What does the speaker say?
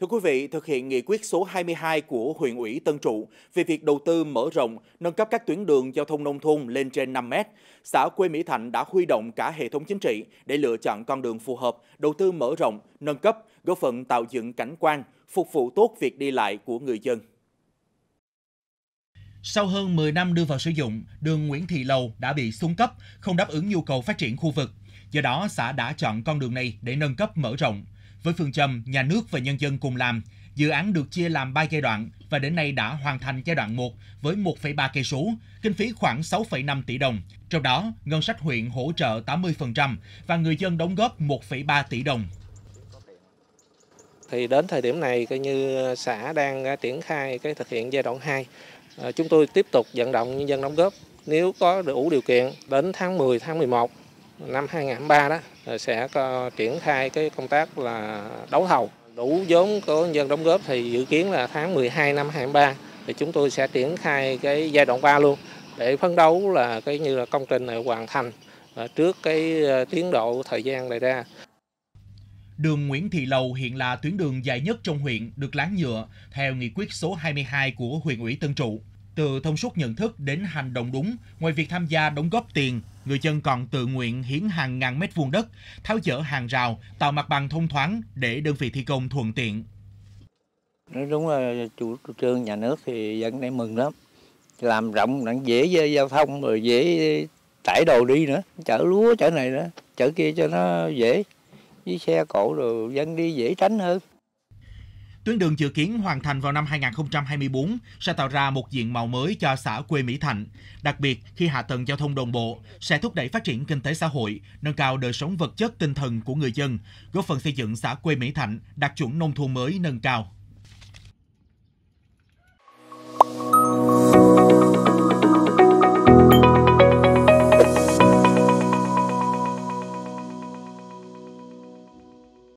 Thưa quý vị, thực hiện nghị quyết số 22 của huyện ủy Tân Trụ về việc đầu tư mở rộng, nâng cấp các tuyến đường giao thông nông thôn lên trên 5 mét, xã Quê Mỹ Thạnh đã huy động cả hệ thống chính trị để lựa chọn con đường phù hợp, đầu tư mở rộng, nâng cấp, góp phần tạo dựng cảnh quan, phục vụ tốt việc đi lại của người dân. Sau hơn 10 năm đưa vào sử dụng, đường Nguyễn Thị Lầu đã bị xuống cấp, không đáp ứng nhu cầu phát triển khu vực. Do đó, xã đã chọn con đường này để nâng cấp mở rộng. Với phương châm nhà nước và nhân dân cùng làm, dự án được chia làm 3 giai đoạn và đến nay đã hoàn thành giai đoạn 1 với 1,3 cây số, kinh phí khoảng 6,5 tỷ đồng. Trong đó, ngân sách huyện hỗ trợ 80% và người dân đóng góp 1,3 tỷ đồng. Thì đến thời điểm này coi như ờ, xã đang ờ, triển khai cái thực hiện giai đoạn 2. Ờ, chúng tôi tiếp tục vận động nhân dân đóng góp nếu có đủ điều kiện đến tháng 10, tháng 11 năm 2003 đó sẽ triển khai cái công tác là đấu thầu đủ vốn của dân đóng góp thì dự kiến là tháng 12 năm 2023 thì chúng tôi sẽ triển khai cái giai đoạn 3 luôn để phấn đấu là cái như là công trình này hoàn thành à, trước cái à, tiến độ thời gian này ra. Đường Nguyễn Thị Lầu hiện là tuyến đường dài nhất trong huyện được láng nhựa theo nghị quyết số 22 của huyện ủy Tân Trụ. Từ thông suốt nhận thức đến hành động đúng, ngoài việc tham gia đóng góp tiền, người dân còn tự nguyện hiến hàng ngàn mét vuông đất, tháo dỡ hàng rào, tạo mặt bằng thông thoáng để đơn vị thi công thuận tiện. Nói đúng là chủ trương nhà nước thì dân này mừng lắm. Làm rộng, đặng dễ giao thông, rồi dễ tải đồ đi nữa, chở lúa, chở này nữa, chở kia cho nó dễ. Với xe cộ rồi dân đi dễ tránh hơn. Tuyến đường dự kiến hoàn thành vào năm 2024 sẽ tạo ra một diện mạo mới cho xã quê Mỹ Thạnh, đặc biệt khi hạ tầng giao thông đồng bộ sẽ thúc đẩy phát triển kinh tế xã hội, nâng cao đời sống vật chất tinh thần của người dân, góp phần xây dựng xã quê Mỹ Thạnh đạt chuẩn nông thôn mới nâng cao.